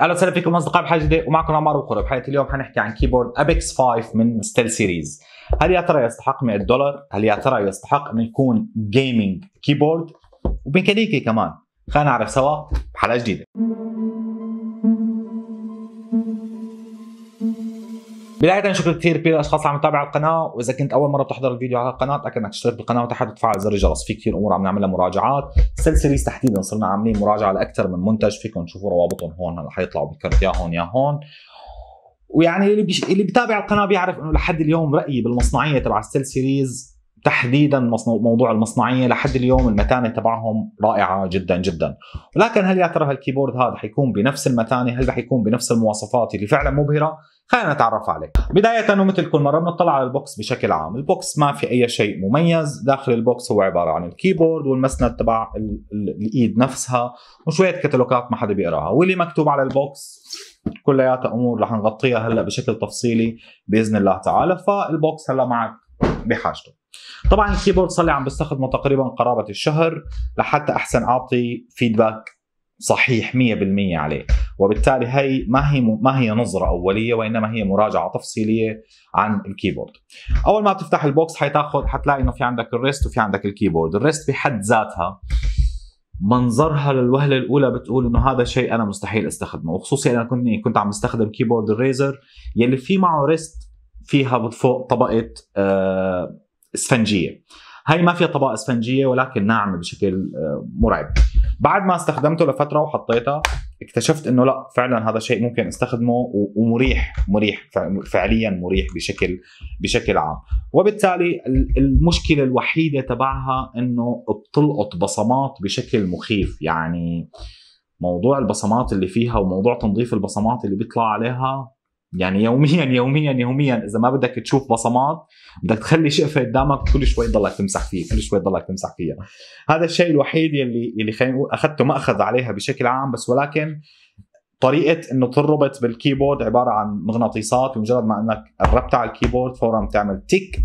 اهلا وسهلا فيكم اصدقاء بحاجه جديده ومعكم عمار وقرب بحلقه اليوم حنحكي عن كيبورد ابيكس 5 من ستيل سيريز هل يا ترى يستحق 100 دولار هل يا ترى يستحق انه يكون جيمنج كيبورد وبميكانيكي كمان خلينا نعرف سوا بحلقه جديده بدايه شكرا كثير كثير للاشخاص اللي عم تتابع القناه واذا كنت اول مره بتحضر الفيديو على القناه تاكد انك تشترك بالقناه وتحت وتفعل زر الجرس في كثير امور عم نعملها مراجعات سلسلة سيريز تحديدا صرنا عاملين مراجعه لاكثر من منتج فيكم تشوفوا روابطهم هون هلا حيطلعوا بالكرت يا هون يا هون ويعني اللي بيش... اللي بيتابع القناه بيعرف انه لحد اليوم رايي بالمصنعيه تبع السيل سيريز تحديدا موضوع المصنعيه لحد اليوم المتانه تبعهم رائعه جدا جدا ولكن هل يا ترى هالكيبورد هذا حيكون بنفس المتانه هل رح يكون بنفس المواصفات اللي فعلا مبهره خلينا نتعرف عليه بدايه ومثل كل مره بنطلع على البوكس بشكل عام البوكس ما في اي شيء مميز داخل البوكس هو عباره عن الكيبورد والمسند تبع الايد نفسها وشويه كتالوجات ما حدا بيقراها واللي مكتوب على البوكس كلياتها امور رح نغطيها هلا بشكل تفصيلي باذن الله تعالى فالبوكس هلا معك بحاجته طبعا الكيبورد صار لي عم بستخدمه تقريبا قرابه الشهر لحتى احسن اعطي فيدباك صحيح 100% عليه وبالتالي هي ما هي ما هي نظره اوليه وانما هي مراجعه تفصيليه عن الكيبورد اول ما تفتح البوكس حتاخذ حتلاقي انه في عندك الريست وفي عندك الكيبورد الريست بحد ذاتها منظرها للوهله الاولى بتقول انه هذا شيء انا مستحيل استخدمه وخصوصي انا كنت كنت عم بستخدم كيبورد الريزر يلي في معه ريست فيها فوق طبقه آه اسفنجيه هاي ما فيها طبقه اسفنجيه ولكن ناعمه بشكل آه، مرعب بعد ما استخدمته لفتره وحطيتها اكتشفت انه لا فعلا هذا شيء ممكن استخدمه ومريح مريح فعليا مريح بشكل بشكل عام وبالتالي المشكله الوحيده تبعها انه بتلقط بصمات بشكل مخيف يعني موضوع البصمات اللي فيها وموضوع تنظيف البصمات اللي بيطلع عليها يعني يوميا يوميا يوميا اذا ما بدك تشوف بصمات بدك تخلي شقفه قدامك كل شوي تضلك تمسح فيه كل شوي تضلك تمسح فيها هذا الشيء الوحيد يلي يلي خلينا نقول اخذته ماخذ عليها بشكل عام بس ولكن طريقه انه تربط بالكيبورد عباره عن مغناطيسات بمجرد ما انك قربت على الكيبورد فورا بتعمل تيك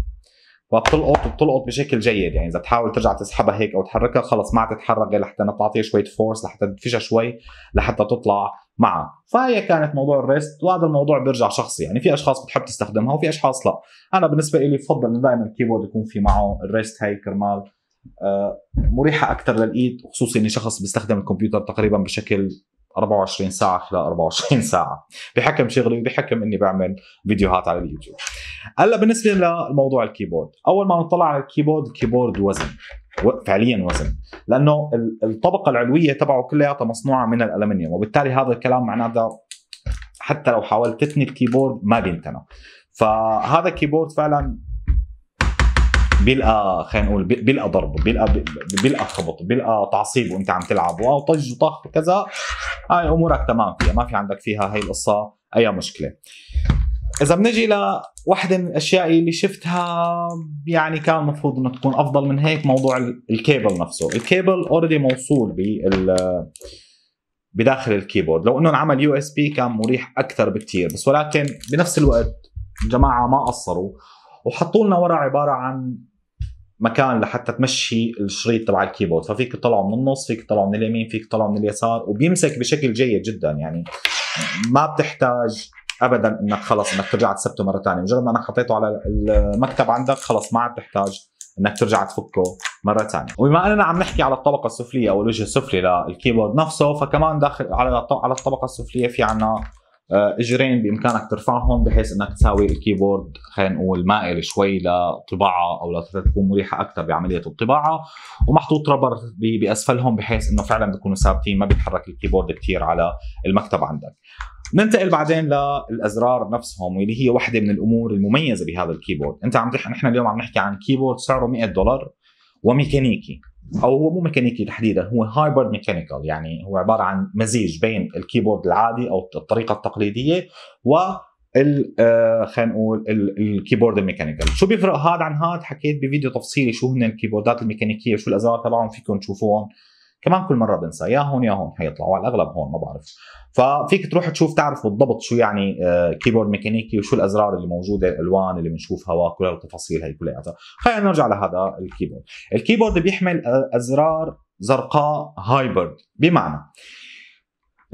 وبتلقط وبتلقط بشكل جيد يعني اذا بتحاول ترجع تسحبها هيك او تحركها خلص ما تتحرك لحتى تعطيها شويه فورس لحتى تدفشها شوي لحتى تطلع معها فهي كانت موضوع الريست وهذا الموضوع بيرجع شخصي يعني في اشخاص بتحب تستخدمها وفي اشخاص لا انا بالنسبه لي بفضل انه دائما الكيبورد يكون في معه الريست هاي كرمال آه، مريحه اكثر للايد خصوصي اني شخص بيستخدم الكمبيوتر تقريبا بشكل 24 ساعه خلال 24 ساعه بحكم شغلي وبحكم اني بعمل فيديوهات على اليوتيوب هلا بالنسبه لموضوع الكيبورد اول ما نطلع على الكيبورد الكيبورد وزن فعليا وزن لانه الطبقه العلويه تبعه كلياتها مصنوعه من الالمنيوم وبالتالي هذا الكلام معناته حتى لو حاولت تثني الكيبورد ما بينتنى فهذا الكيبورد فعلا بيلقى خلينا نقول بيلقى ضرب بيلقى بيلقى خبط بيلقى تعصيب وانت عم تلعب واو طج وطخ وكذا هاي امورك تمام فيها ما في عندك فيها هاي القصه اي مشكله اذا بنجي لوحده من الاشياء اللي شفتها يعني كان المفروض انه تكون افضل من هيك موضوع الكيبل نفسه الكيبل اوريدي موصول بال بداخل الكيبورد لو انه انعمل يو اس بي كان مريح اكثر بكثير بس ولكن بنفس الوقت الجماعه ما قصروا وحطوا لنا ورا عباره عن مكان لحتى تمشي الشريط تبع الكيبورد ففيك تطلعه من النص فيك تطلعه من اليمين فيك تطلعه من اليسار وبيمسك بشكل جيد جدا يعني ما بتحتاج ابدا انك خلص انك ترجع تثبته مره ثانيه مجرد ما انك حطيته على المكتب عندك خلص ما عاد تحتاج انك ترجع تفكه مره ثانيه وبما اننا عم نحكي على الطبقه السفليه او الوجه السفلي للكيبورد نفسه فكمان داخل على على الطبقه السفليه في عنا آه، اجرين بامكانك ترفعهم بحيث انك تساوي الكيبورد خلينا نقول مائل شوي لطباعه او لتكون مريحه اكثر بعمليه الطباعه ومحطوط ربر باسفلهم بحيث انه فعلا بيكونوا ثابتين ما بيتحرك الكيبورد كثير على المكتب عندك ننتقل بعدين للازرار نفسهم واللي هي واحده من الامور المميزه بهذا الكيبورد انت عم نحن اليوم عم نحكي عن كيبورد سعره 100 دولار وميكانيكي او هو مو ميكانيكي تحديدا هو هايبرد ميكانيكال يعني هو عباره عن مزيج بين الكيبورد العادي او الطريقه التقليديه و ال آه، خلينا نقول الكيبورد الميكانيكال شو بيفرق هذا عن هذا حكيت بفيديو تفصيلي شو هن الكيبوردات الميكانيكيه وشو الازرار تبعهم فيكم تشوفوهم كمان كل مره بنسى يا هون يا هون حيطلعوا على الاغلب هون ما بعرف ففيك تروح تشوف تعرف بالضبط شو يعني كيبورد آه، ميكانيكي وشو الازرار اللي موجوده الالوان اللي بنشوفها وكل التفاصيل هي كلياتها خلينا نرجع لهذا الكيبورد الكيبورد بيحمل آه، ازرار زرقاء هايبرد بمعنى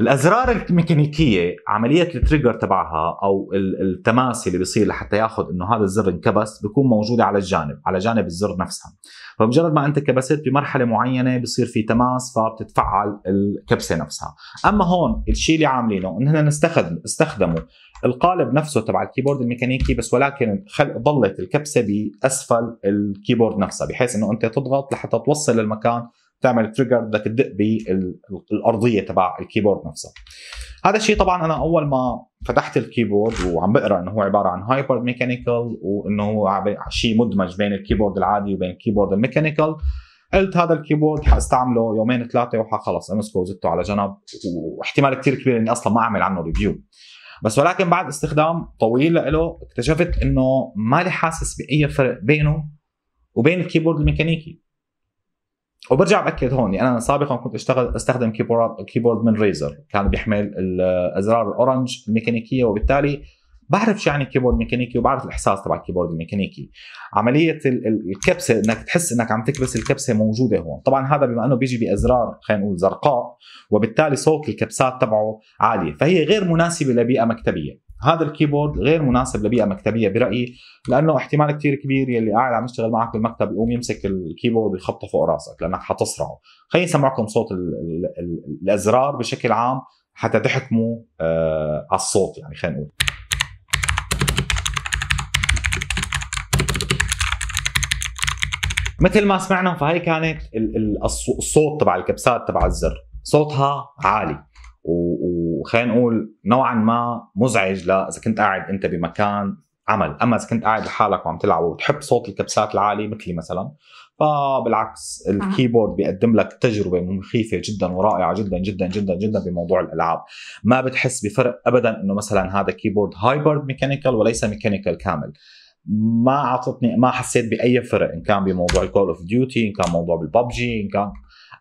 الازرار الميكانيكيه عمليه التريجر تبعها او التماس اللي بيصير لحتى ياخذ انه هذا الزر انكبس بيكون موجوده على الجانب على جانب الزر نفسها فمجرد ما انت كبست بمرحله معينه بصير في تماس فبتتفعل الكبسه نفسها اما هون الشيء اللي عاملينه اننا نستخدم استخدموا القالب نفسه تبع الكيبورد الميكانيكي بس ولكن خل... الكبسه باسفل الكيبورد نفسها بحيث انه انت تضغط لحتى توصل للمكان تعمل تريجر بدك تدق بالارضيه تبع الكيبورد نفسها هذا الشيء طبعا انا اول ما فتحت الكيبورد وعم بقرا انه هو عباره عن هايبر ميكانيكال وانه هو شيء مدمج بين الكيبورد العادي وبين الكيبورد الميكانيكال قلت هذا الكيبورد حاستعمله يومين ثلاثه وحخلص امسكه وزته على جنب واحتمال كثير كبير اني اصلا ما اعمل عنه ريفيو بس ولكن بعد استخدام طويل له اكتشفت انه لي حاسس باي فرق بينه وبين الكيبورد الميكانيكي وبرجع باكد هون يعني انا سابقا كنت اشتغل استخدم كيبورد كيبورد من ريزر كان بيحمل الازرار الاورنج الميكانيكيه وبالتالي بعرف شو يعني كيبورد ميكانيكي وبعرف الاحساس تبع الكيبورد الميكانيكي عمليه الكبسه انك تحس انك عم تكبس الكبسه موجوده هون طبعا هذا بما انه بيجي بازرار خلينا نقول زرقاء وبالتالي صوت الكبسات تبعه عاليه فهي غير مناسبه لبيئه مكتبيه هذا الكيبورد غير مناسب لبيئه مكتبيه برايي لانه احتمال كثير كبير يلي قاعد عم يشتغل معك بالمكتب يقوم يمسك الكيبورد ويخبطه فوق راسك لانك حتصرعه خليني اسمعكم صوت الـ الـ الـ الازرار بشكل عام حتى تحكموا آه على الصوت يعني خلينا نقول مثل ما سمعنا فهي كانت الصوت تبع الكبسات تبع الزر صوتها عالي وخلينا نقول نوعا ما مزعج لا اذا كنت قاعد انت بمكان عمل اما اذا كنت قاعد لحالك وعم تلعب وبتحب صوت الكبسات العالي مثلي مثلا فبالعكس الكيبورد بيقدم لك تجربه مخيفه جدا ورائعه جدا جدا جدا جدا بموضوع الالعاب ما بتحس بفرق ابدا انه مثلا هذا كيبورد هايبرد ميكانيكال وليس ميكانيكال كامل ما اعطتني ما حسيت باي فرق ان كان بموضوع الكول اوف ديوتي ان كان موضوع بالببجي ان كان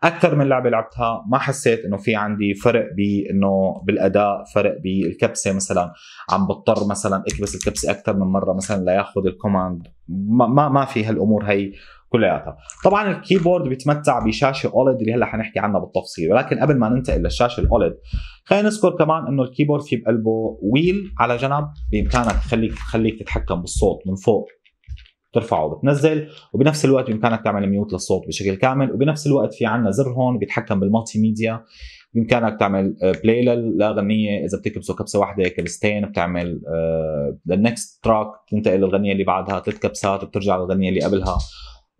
اكثر من لعبه لعبتها ما حسيت انه في عندي فرق بانه بالاداء فرق بالكبسه مثلا عم بضطر مثلا اكبس الكبسه اكثر من مره مثلا لياخذ الكوماند ما ما, في هالامور هي كلياتها طبعا الكيبورد بيتمتع بشاشه اولد اللي هلا حنحكي عنها بالتفصيل ولكن قبل ما ننتقل للشاشه الاولد خلينا نذكر كمان انه الكيبورد في بقلبه ويل على جنب بامكانك تخليك تخليك تتحكم بالصوت من فوق بترفعه وبتنزل وبنفس الوقت بامكانك تعمل ميوت للصوت بشكل كامل وبنفس الوقت في عندنا زر هون بيتحكم بالمالتي ميديا بامكانك تعمل بلاي آه، للغنية اذا بتكبسه كبسه واحده كبستين بتعمل للنكست آه، تراك بتنتقل للغنيه اللي بعدها ثلاث كبسات بترجع للغنيه اللي قبلها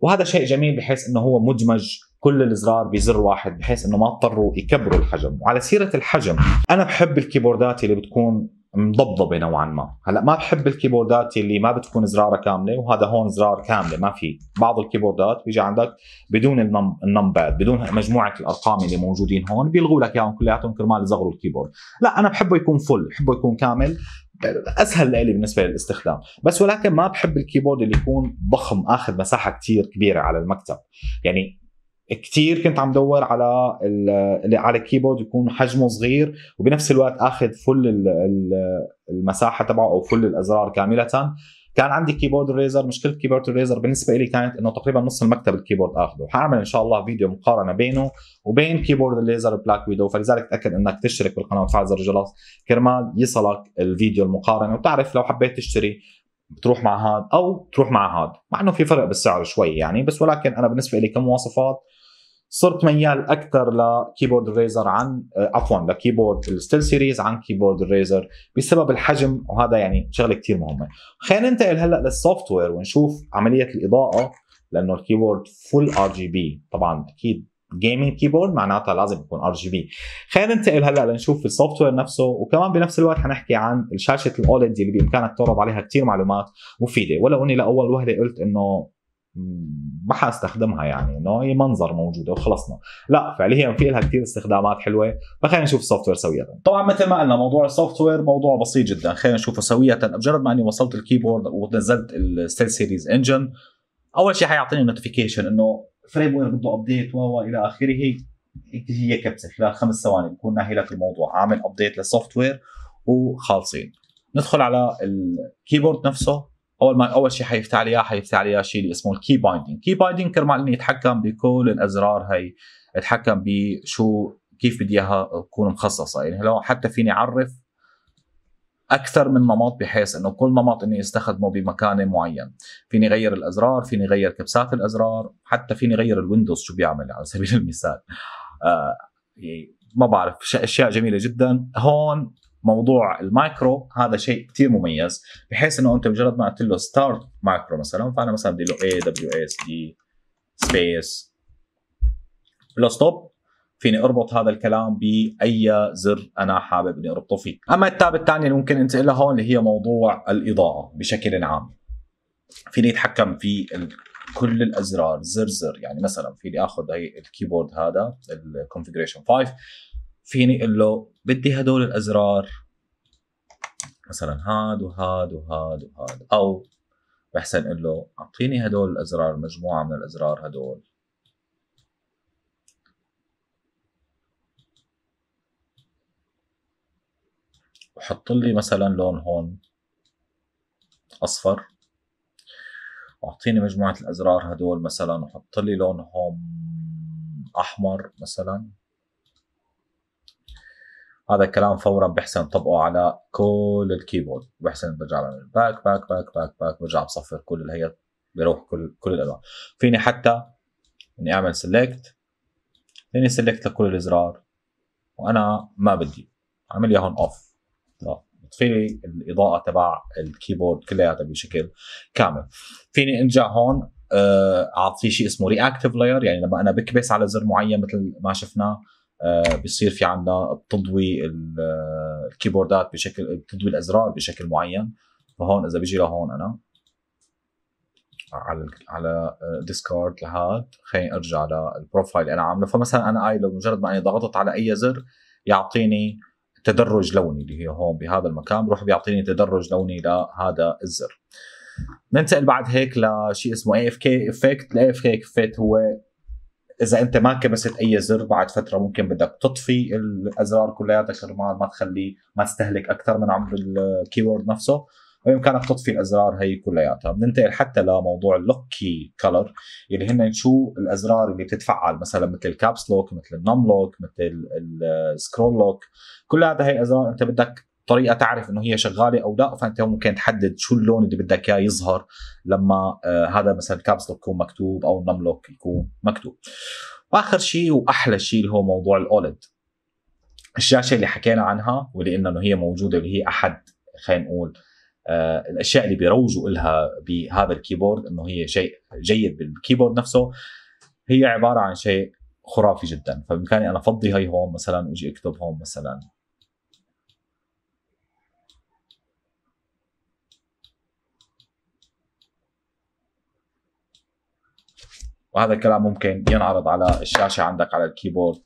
وهذا شيء جميل بحيث انه هو مدمج كل الزرار بزر واحد بحيث انه ما اضطروا يكبروا الحجم وعلى سيره الحجم انا بحب الكيبوردات اللي بتكون مضبضبه نوعا ما هلا ما بحب الكيبوردات اللي ما بتكون زرارها كامله وهذا هون زرار كامله ما في بعض الكيبوردات بيجي عندك بدون النم بدون مجموعه الارقام اللي موجودين هون بيلغوا لك اياهم كلياتهم كرمال يصغروا الكيبورد لا انا بحبه يكون فل بحبه يكون كامل اسهل لإلي بالنسبه للاستخدام بس ولكن ما بحب الكيبورد اللي يكون ضخم اخذ مساحه كثير كبيره على المكتب يعني كثير كنت عم دور على على كيبورد يكون حجمه صغير وبنفس الوقت اخذ فل المساحه تبعه او فل الازرار كامله كان عندي كيبورد ريزر مشكله كيبورد ريزر بالنسبه لي كانت انه تقريبا نص المكتب الكيبورد اخذه حاعمل ان شاء الله فيديو مقارنه بينه وبين كيبورد الليزر بلاك ويدو فلذلك تاكد انك تشترك بالقناه وتفعل زر الجرس كرمال يصلك الفيديو المقارنه وتعرف لو حبيت تشتري بتروح مع هاد او تروح مع هاد مع انه في فرق بالسعر شوي يعني بس ولكن انا بالنسبه لي كمواصفات صرت ميال اكثر لكيبورد الريزر عن آه، عفوا لكيبورد الستيل سيريز عن كيبورد الريزر بسبب الحجم وهذا يعني شغله كثير مهمه خلينا ننتقل هلا للسوفت وير ونشوف عمليه الاضاءه لانه الكيبورد فول ار جي بي طبعا اكيد جيمنج كيبورد معناتها لازم يكون ار جي بي خلينا ننتقل هلا لنشوف السوفت وير نفسه وكمان بنفس الوقت حنحكي عن الشاشه الاولد اللي بامكانك تعرض عليها كثير معلومات مفيده ولو اني لاول وهله قلت انه ما حاستخدمها يعني انه هي منظر موجوده وخلصنا لا فعليا في لها كثير استخدامات حلوه فخلينا نشوف السوفت وير سويه طبعا مثل ما قلنا موضوع السوفت وير موضوع بسيط جدا خلينا نشوفه سويه مجرد ما اني وصلت الكيبورد ونزلت الستيل سيريز انجن اول شيء حيعطيني نوتيفيكيشن انه فريم وير بده ابديت و الى اخره هي كبسه خلال خمس ثواني بكون ناهي لك الموضوع عامل ابديت للسوفت وير وخالصين ندخل على الكيبورد نفسه اول ما اول شيء حيفتح لي اياه حيفتح لي اياه شيء اللي اسمه الكي بايندينج، كي بايندينج كرمال اني اتحكم بكل الازرار هي اتحكم بشو كيف بدي اياها تكون مخصصه يعني لو حتى فيني اعرف اكثر من نمط بحيث انه كل نمط اني استخدمه بمكان معين فيني غير الازرار فيني غير كبسات الازرار حتى فيني غير الويندوز شو بيعمل على سبيل المثال آه يعني ما بعرف اشياء جميله جدا هون موضوع المايكرو هذا شيء كثير مميز بحيث انه انت مجرد ما قلت له ستارت مايكرو مثلا فانا مثلا بدي له اي دبليو اس دي سبيس لو ستوب فيني اربط هذا الكلام باي زر انا حابب اني اربطه فيه اما التاب الثاني اللي ممكن انتقل لها هون اللي هي موضوع الاضاءه بشكل عام فيني اتحكم في كل الازرار زر زر يعني مثلا فيني اخذ هي الكيبورد هذا الكونفجريشن 5 فيني اقول له بدي هدول الازرار مثلا هاد وهاد وهاد وهاد او بحسن اقول له اعطيني هدول الازرار مجموعه من الازرار هدول وحط لي مثلا لون هون اصفر واعطيني مجموعه الازرار هدول مثلا وحط لي لون هون احمر مثلا هذا الكلام فورا بحسن طبقه على كل الكيبورد بحسن برجع بعمل باك باك باك باك باك برجع بصفر كل الهي بروح كل كل الالوان فيني حتى اني اعمل سيلكت فيني سيلكت لكل الازرار وانا ما بدي اعمل اياهم هون اوف بتطفي الاضاءه تبع الكيبورد كلياتها بشكل كامل فيني ارجع هون آه، اعطيه شيء اسمه رياكتيف لاير يعني لما انا بكبس على زر معين مثل ما شفنا آه، بصير في عندنا بتضوي آه، الكيبوردات بشكل بتضوي الازرار بشكل معين فهون اذا بيجي لهون انا على على ديسكارد آه، لهاد خليني ارجع للبروفايل اللي انا عامله فمثلا انا اي لو مجرد ما اني ضغطت على اي زر يعطيني تدرج لوني اللي هي هون بهذا المكان بروح بيعطيني تدرج لوني لهذا الزر ننتقل بعد هيك لشيء اسمه اي اف كي افكت الاي اف كي افكت هو اذا انت ما كبست اي زر بعد فتره ممكن بدك تطفي الازرار كلياتها كرمال ما تخلي ما تستهلك اكثر من عمر الكيورد نفسه بامكانك تطفي الازرار هي كلياتها بننتقل حتى لموضوع اللوك كي كلر اللي هن شو الازرار اللي بتتفعل مثلا مثل الكابس لوك مثل النم لوك مثل السكرول لوك كل هذا هي ازرار انت بدك طريقه تعرف انه هي شغاله او لا فانت ممكن تحدد شو اللون اللي بدك اياه يظهر لما آه هذا مثلا الكابس لوك يكون مكتوب او النملوك يكون مكتوب واخر شيء واحلى شيء اللي هو موضوع الاولد الشاشه اللي حكينا عنها واللي قلنا انه هي موجوده اللي هي احد خلينا نقول آه الاشياء اللي بيروجوا لها بهذا الكيبورد انه هي شيء جيد بالكيبورد نفسه هي عباره عن شيء خرافي جدا فبامكاني انا افضي هي هون مثلا واجي اكتب هون مثلا وهذا الكلام ممكن ينعرض على الشاشه عندك على الكيبورد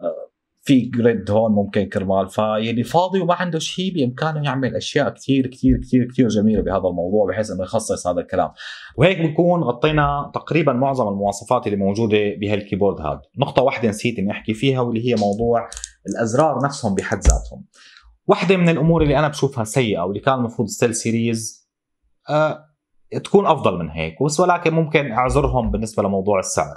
آه، في جريد هون ممكن كرمال فاللي فاضي وما عنده شيء بامكانه يعمل اشياء كثير كثير كثير كثير جميله بهذا الموضوع بحيث انه يخصص هذا الكلام وهيك بنكون غطينا تقريبا معظم المواصفات اللي موجوده بهالكيبورد هذا نقطه واحده نسيت اني احكي فيها واللي هي موضوع الازرار نفسهم بحد ذاتهم واحده من الامور اللي انا بشوفها سيئه واللي كان المفروض السيل سيريز أه تكون افضل من هيك بس ولكن ممكن اعذرهم بالنسبه لموضوع السعر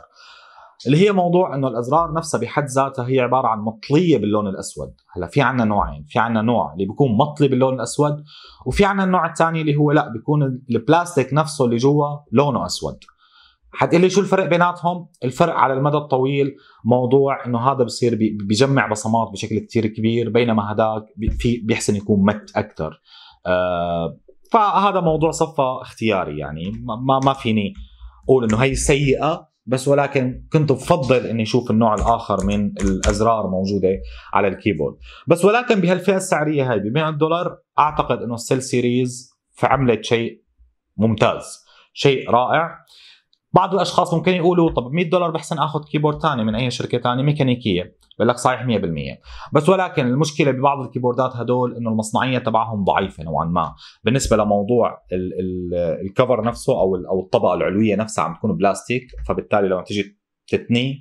اللي هي موضوع انه الازرار نفسها بحد ذاتها هي عباره عن مطليه باللون الاسود هلا في عندنا نوعين في عندنا نوع اللي بيكون مطلي باللون الاسود وفي عندنا النوع الثاني اللي هو لا بيكون البلاستيك نفسه اللي جوا لونه اسود حتقول لي شو الفرق بيناتهم؟ الفرق على المدى الطويل موضوع انه هذا بصير بجمع بصمات بشكل كتير كبير بينما هذاك بيحسن يكون مت اكثر. آه فهذا موضوع صفى اختياري يعني ما ما فيني اقول انه هي سيئه بس ولكن كنت بفضل اني اشوف النوع الاخر من الازرار موجوده على الكيبورد بس ولكن بهالفئه السعريه هاي ب 100 دولار اعتقد انه السيل سيريز عملت شيء ممتاز شيء رائع بعض الاشخاص ممكن يقولوا طب 100 دولار بحسن اخذ كيبورد ثاني من اي شركه ثانيه ميكانيكيه بقول لك صحيح 100% بس ولكن المشكله ببعض الكيبوردات هدول انه المصنعيه تبعهم ضعيفه نوعا ما بالنسبه لموضوع الكفر نفسه او او الطبقه العلويه نفسها عم تكون بلاستيك فبالتالي لما تيجي تتنيه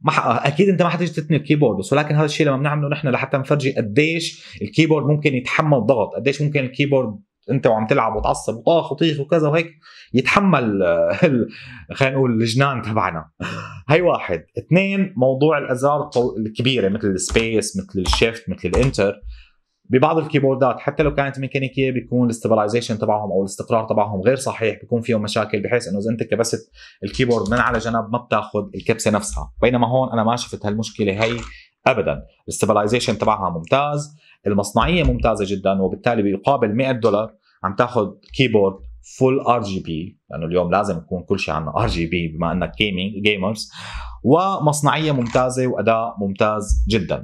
ما ح... اكيد انت ما حتيجي تتني الكيبورد بس ولكن هذا الشيء لما بنعمله نحن لحتى نفرجي قديش الكيبورد ممكن يتحمل ضغط قديش ممكن الكيبورد انت وعم تلعب وتعصب وطاخ وطيخ وكذا وهيك يتحمل آه، خلينا نقول الجنان تبعنا هي واحد اثنين موضوع الازرار الكبيره مثل السبيس مثل الشيفت مثل الانتر ببعض الكيبوردات حتى لو كانت ميكانيكيه بيكون الاستبلايزيشن تبعهم او الاستقرار تبعهم غير صحيح بيكون فيهم مشاكل بحيث انه اذا انت كبست الكيبورد من على جنب ما بتاخذ الكبسه نفسها بينما هون انا ما شفت هالمشكله هي ابدا الاستبلايزيشن تبعها ممتاز المصنعيه ممتازه جدا وبالتالي بيقابل 100 دولار عم تاخذ كيبورد فول ار جي بي لانه اليوم لازم يكون كل شيء عنا ار جي بي بما انك جيمنج جيمرز ومصنعيه ممتازه واداء ممتاز جدا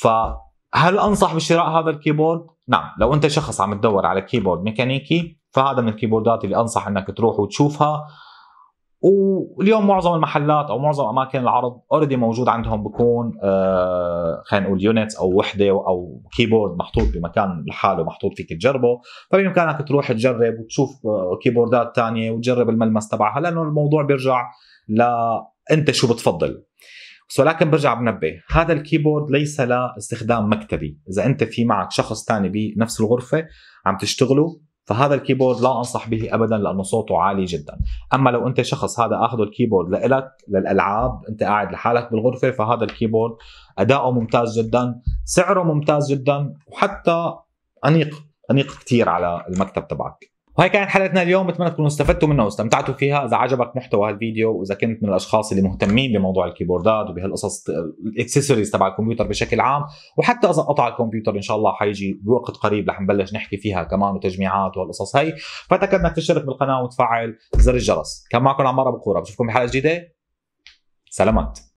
فهل انصح بشراء هذا الكيبورد نعم لو انت شخص عم تدور على كيبورد ميكانيكي فهذا من الكيبوردات اللي انصح انك تروح وتشوفها واليوم معظم المحلات او معظم اماكن العرض اوريدي موجود عندهم بكون آه، خلينا نقول يونتس او وحده او كيبورد محطوط بمكان لحاله محطوط فيك تجربه فبامكانك تروح تجرب وتشوف كيبوردات آه، ثانيه وتجرب الملمس تبعها لانه الموضوع بيرجع ل انت شو بتفضل ولكن برجع بنبه هذا الكيبورد ليس لاستخدام مكتبي اذا انت في معك شخص ثاني بنفس الغرفه عم تشتغلوا فهذا الكيبورد لا انصح به ابدا لانه صوته عالي جدا اما لو انت شخص هذا اخذ الكيبورد لك للالعاب انت قاعد لحالك بالغرفه فهذا الكيبورد اداؤه ممتاز جدا سعره ممتاز جدا وحتى انيق انيق كثير على المكتب تبعك وهي كانت حلقتنا اليوم بتمنى تكونوا استفدتوا منها واستمتعتوا فيها اذا عجبك محتوى هالفيديو واذا كنت من الاشخاص اللي مهتمين بموضوع الكيبوردات وبهالقصص الاكسسوارز تبع الكمبيوتر بشكل عام وحتى اذا قطع الكمبيوتر ان شاء الله حيجي بوقت قريب رح نبلش نحكي فيها كمان وتجميعات وهالقصص هي فتاكد انك تشترك بالقناه وتفعل زر الجرس كان معكم عمار ابو قوره بشوفكم بحلقه جديده سلامات